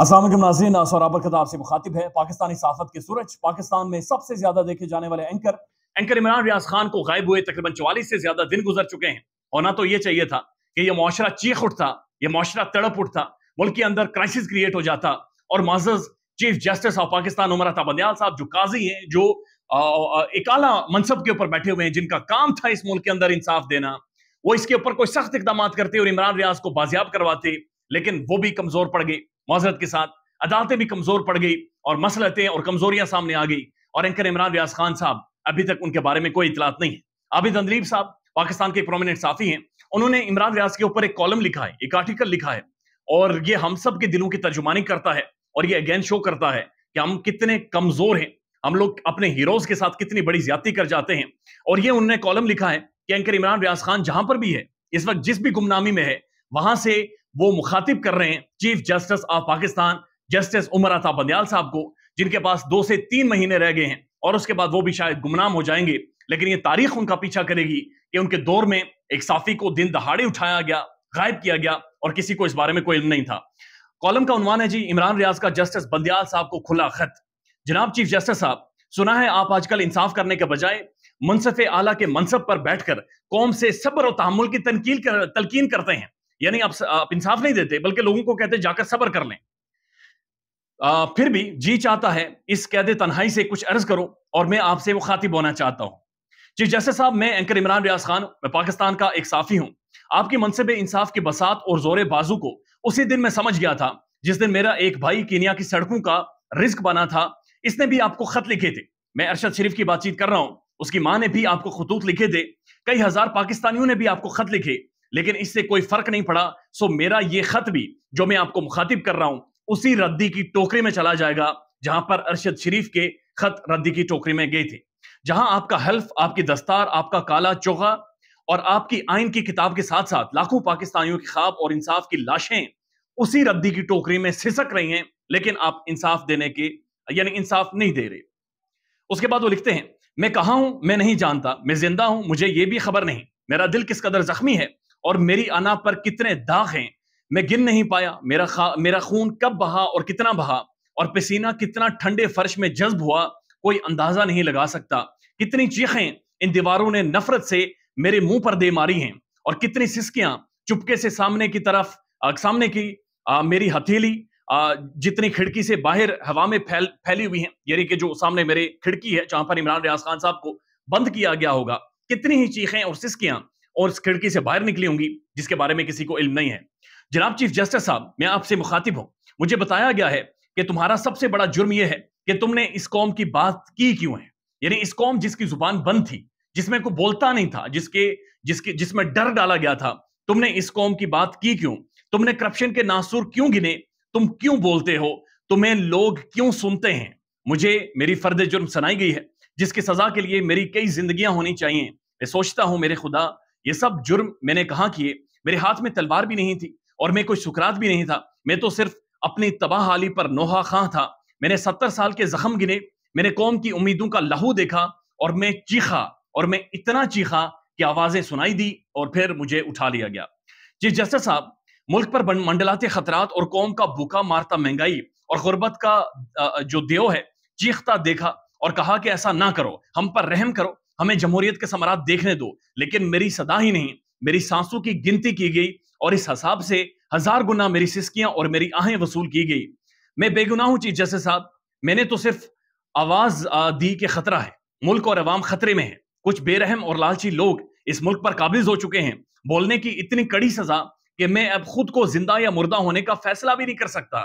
असलम नाजीन सौराबर खत आपसे मुखातिब है पाकिस्तानी साफत के सूरज पाकिस्तान में सबसे ज्यादा देखे जाने वाले एंकर एंकर इमरान रियाज खान को गायब हुए तकरीबन चवालीस से ज्यादा दिन गुजर चुके हैं होना तो ये चाहिए था कि यह माशरा चीख उठता यह माशरा तड़प उठता मुल्क के अंदर क्राइसिस क्रिएट हो जाता और माजज chief justice of Pakistan Umar Bandial sahab जो काजी हैं जो एक आला मनसब के ऊपर बैठे हुए हैं जिनका काम था इस मुल्क के अंदर इंसाफ देना वो इसके ऊपर कोई सख्त इकदाम करते और इमरान रियाज को बाजियाब करवाते लेकिन वो भी कमजोर पड़ गए मजरत के साथ अदालतें भी कमजोर पड़ गई और मसलतें और कमजोरियां सामने आ गई और एंकर इमरान रियाज खान साहब अभी तक उनके बारे में कोई इतलात नहीं है आबिद अंदरीब साहब पाकिस्तान के प्रोमिनेंट साथी हैं उन्होंने इमरान रियाज के ऊपर एक कॉलम लिखा है एक आर्टिकल लिखा है और ये हम सब के दिलों की तर्जुमानी करता है और ये अगेन शो करता है कि हम कितने कमजोर हैं हम लोग अपने हीरोज के साथ कितनी बड़ी ज्यादा कर जाते हैं और ये उन्होंने कॉलम लिखा है कि एंकर इमरान रियाज खान जहां पर भी है इस वक्त जिस भी गुमनामी में है वहां से वो मुखातिब कर रहे हैं chief justice of Pakistan justice Umar Ata Bandial साहब को जिनके पास दो से तीन महीने रह गए हैं और उसके बाद वो भी शायद गुमनाम हो जाएंगे लेकिन ये तारीख उनका पीछा करेगी कि उनके दौर में एक साफी को दिन दहाड़े उठाया गया गायब किया गया और किसी को इस बारे में कोई इल्म नहीं था कॉलम का उन्वान है जी इमरान रियाज का जस्टिस बंदयाल साहब को खुला खत जनाब चीफ जस्टिस साहब सुना है आप आजकल इंसाफ करने के बजाय मनसफ आला के मनसब पर बैठकर कौम से सब्र और तहमुल की तनकील कर, तलकीन करते हैं यानी आप, आप इंसाफ नहीं देते बल्कि लोगों को कहते जाकर सबर कर लें आ, फिर भी जी चाहता है इस कैद तनहाई से कुछ अर्ज करो और मैं आपसे वो खातिब होना चाहता हूं जी जैसे साहब मैं एंकर इमरान रियाज खान मैं पाकिस्तान का एक साफी हूं आपकी मनसब इंसाफ के बसात और जोरे बाजू को उसी दिन मैं समझ गया था जिस दिन मेरा एक भाई कीनिया की सड़कों का रिस्क बना था इसने भी आपको खत लिखे थे मैं अरशद शरीफ की बातचीत कर रहा हूँ उसकी माँ ने भी आपको खतूत लिखे थे कई हजार पाकिस्तानियों ने भी आपको खत लिखे लेकिन इससे कोई फर्क नहीं पड़ा सो मेरा ये खत भी जो मैं आपको मुखातिब कर रहा हूं उसी रद्दी की टोकरी में चला जाएगा जहां पर अरशद शरीफ के खत रद्दी की टोकरी में गए थे जहां आपका हल्फ आपकी दस्तार आपका काला चोगा और आपकी आइन की किताब के साथ साथ लाखों पाकिस्तानियों के खाब और इंसाफ की लाशें उसी रद्दी की टोकरी में सिसक रही हैं लेकिन आप इंसाफ देने के यानी इंसाफ नहीं दे रहे उसके बाद वो लिखते हैं मैं कहा हूं मैं नहीं जानता मैं जिंदा हूं मुझे यह भी खबर नहीं मेरा दिल किस कदर जख्मी है और मेरी अना पर कितने दाग हैं मैं गिन नहीं पाया मेरा खा मेरा खून कब बहा और कितना बहा और पसीना कितना ठंडे फर्श में जज्ब हुआ कोई अंदाजा नहीं लगा सकता कितनी चीखें इन दीवारों ने नफरत से मेरे मुंह पर दे मारी हैं और कितनी सिस्कियां चुपके से सामने की तरफ आ, सामने की आ, मेरी हथेली जितनी खिड़की से बाहर हवा में फैल फैली हुई हैं यानी कि जो सामने मेरे खिड़की है जहां पर इमरान रियाज खान साहब को बंद किया गया होगा कितनी ही चीखें और सिस्कियां और इस खिड़की से बाहर निकली होंगी जिसके बारे में किसी को इल्म नहीं है जनाब चीफ जस्टिस साहब मैं आपसे मुखातिब हूं मुझे बताया गया है कि तुम्हारा सबसे बड़ा जुर्म यह है कि तुमने इस कौम की बात की क्यों है यानी इस कौम जिसकी जुबान बंद थी जिसमें कोई बोलता नहीं था जिसके जिसके जिसमें डर डाला गया था तुमने इस कौम की बात की क्यों तुमने करप्शन के नासुर क्यों गिने तुम क्यों बोलते हो तुम्हें लोग क्यों सुनते हैं मुझे मेरी फर्द जुर्म सुनाई गई है जिसकी सजा के लिए मेरी कई जिंदगियां होनी चाहिए मैं सोचता हूं मेरे खुदा ये सब जुर्म मैंने कहा किए मेरे हाथ में तलवार भी नहीं थी और मैं कोई सुकरात भी नहीं था मैं तो सिर्फ अपनी तबाह हाली पर नोहा खां था मैंने सत्तर साल के जख्म गिने मैंने कौम की उम्मीदों का लहू देखा और मैं चीखा और मैं इतना चीखा कि आवाजें सुनाई दी और फिर मुझे उठा लिया गया जी जस्टिस साहब मुल्क पर मंडलाते खतरात और कौम का भूखा मारता महंगाई और गुर्बत का जो देव है चीखता देखा और कहा कि ऐसा ना करो हम पर रहम करो हमें जमहूरियत के समरात देखने दो लेकिन मेरी सदा ही नहीं मेरी सांसों की गिनती की गई और इस हिसाब से हजार गुना मेरी सिस्कियां और मेरी आहें वसूल की गई मैं बेगुनाह हूं चीफ जस्टिस साहब मैंने तो सिर्फ आवाज दी कि खतरा है मुल्क और अवाम खतरे में है कुछ बेरहम और लालची लोग इस मुल्क पर काबिज हो चुके हैं बोलने की इतनी कड़ी सजा कि मैं अब खुद को जिंदा या मुर्दा होने का फैसला भी नहीं कर सकता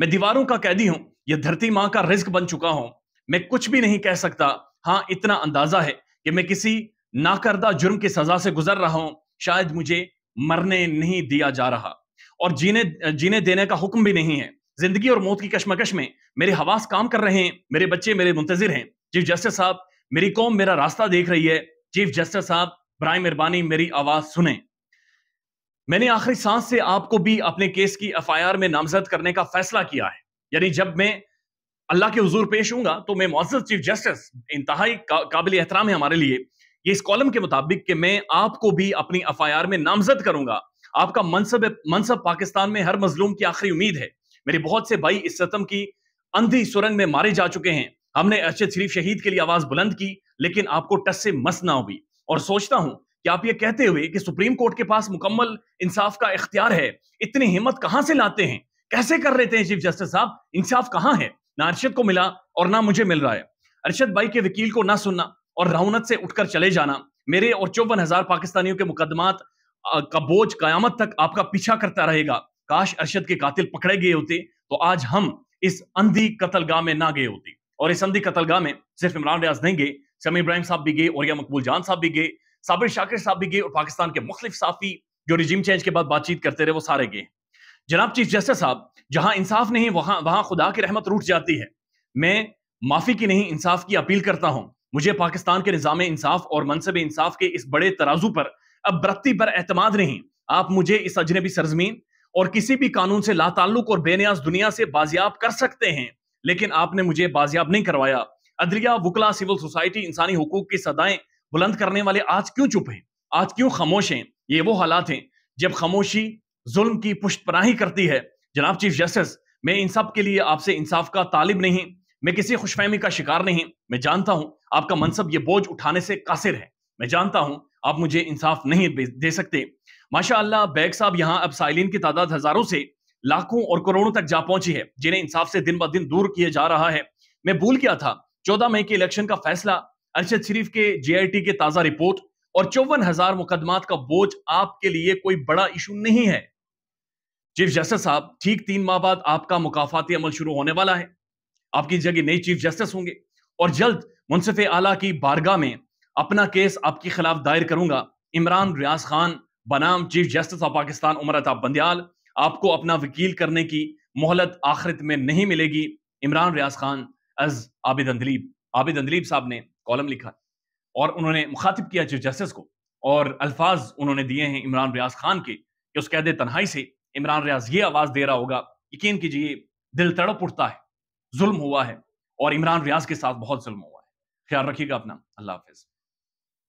मैं दीवारों का कैदी हूं यह धरती मां का रिस्क बन चुका हूं मैं कुछ भी नहीं कह सकता हाँ इतना अंदाजा है कि मैं किसी नाकर्दा जुर्म की सजा से गुजर रहा हूं शायद मुझे मरने नहीं दिया जा रहा और जीने जीने देने का हुक्म भी नहीं है जिंदगी और मौत की कश्मकश में मेरे हवास काम कर रहे हैं मेरे बच्चे मेरे मुंतजिर हैं चीफ जस्टिस साहब मेरी कौम मेरा रास्ता देख रही है चीफ जस्टिस साहब ब्राय मेहरबानी मेरी आवाज सुने मैंने आखिरी सांस से आपको भी अपने केस की एफ में नामजद करने का फैसला किया है यानी जब मैं अल्लाह के हजूर पेश हूँ तो मैं मुआज़ चीफ जस्टिस इंतहाई काबिल एहतराम है हमारे लिए ये इस कॉलम के मुताबिक कि मैं आपको भी अपनी एफ आई आर में नामजद करूंगा आपका मनसब मनसब पाकिस्तान में हर मजलूम की आखिरी उम्मीद है मेरे बहुत से भाई इस सतम की अंधी सुरंग में मारे जा चुके हैं हमने अरशद शरीफ शहीद के लिए आवाज बुलंद की लेकिन आपको टस से मस ना हुई और सोचता हूं कि आप ये कहते हुए कि सुप्रीम कोर्ट के पास मुकम्मल इंसाफ का इख्तियार है इतनी हिम्मत कहां से लाते हैं कैसे कर लेते हैं चीफ जस्टिस साहब इंसाफ कहां है ना अरशद को मिला और ना मुझे मिल रहा है अरशद भाई के वकील को ना सुनना और राउनत से उठकर चले जाना मेरे और चौवन हजार पाकिस्तानियों के मुकदमात का बोझ कयामत तक आपका पीछा करता रहेगा काश अरशद के कातिल पकड़े गए होते तो आज हम इस अंधी कतलगाह में ना गए होते और इस अंधी कतलगाह में सिर्फ इमरान रियाज नहीं गए समी इब्राहिम साहब भी गए और या मकबूल जान साहब भी गए साबिर शाकिर साहब भी गए और पाकिस्तान के मुख्तफ साफी जो रिजीम चेंज के बाद बातचीत करते रहे वो सारे गए जनाब चीफ जस्टिस साहब जहां इंसाफ नहीं वहां वहां खुदा की रहमत रूठ जाती है मैं माफी की नहीं इंसाफ की अपील करता हूं मुझे पाकिस्तान के निज़ाम इंसाफ और मनसब इंसाफ के इस बड़े तराजू पर अब बरती पर एतमाद नहीं आप मुझे इस अजनबी सरजमीन और किसी भी कानून से लाताल्लुक और बेनियाज दुनिया से बाजियाब कर सकते हैं लेकिन आपने मुझे बाजियाब नहीं करवाया अदरिया वकला सिविल सोसाइटी इंसानी हकूक की सदाएं बुलंद करने वाले आज क्यों चुप हैं आज क्यों खामोश हैं ये वो हालात हैं जब खामोशी जुल्म की पुष्ट पनाही करती है जनाब चीफ जस्टिस मैं इन सब के लिए आपसे इंसाफ का तालिब नहीं मैं किसी खुशफहमी का शिकार नहीं मैं जानता हूं आपका मनसब ये बोझ उठाने से कासिर है मैं जानता हूं आप मुझे इंसाफ नहीं दे सकते माशा अल्लाह बैग साहब यहाँ अब साइलिन की तादाद हजारों से लाखों और करोड़ों तक जा पहुंची है जिन्हें इंसाफ से दिन ब दिन दूर किया जा रहा है मैं भूल गया था चौदह मई के इलेक्शन का फैसला अरशद शरीफ के जे के ताजा रिपोर्ट और चौवन हजार मुकदमात का बोझ आपके लिए कोई बड़ा इशू नहीं है चीफ जस्टिस साहब ठीक तीन माह बाद आपका मुकाफाती अमल शुरू होने वाला है आपकी जगह नए चीफ जस्टिस होंगे और जल्द मुनसिफ आला की बारगाह में अपना केस आपके खिलाफ दायर करूंगा इमरान रियाज खान बनाम chief justice of Pakistan Umar Ata Bandial आपको अपना वकील करने की मोहलत आखिरत में नहीं मिलेगी इमरान रियाज खान अज आबिद अंदलीब आबिद अंदलीब साहब ने कॉलम लिखा और उन्होंने मुखातिब किया चीफ जस्टिस को और अल्फाज उन्होंने दिए हैं इमरान रियाज खान के कि उस कैद तनहाई से इमरान रियाज ये आवाज दे रहा होगा यकीन कीजिए दिल तड़प उठता है जुल्म हुआ है और इमरान रियाज के साथ बहुत जुल्म हुआ है ख्याल रखिएगा अपना अल्लाह हाफिज़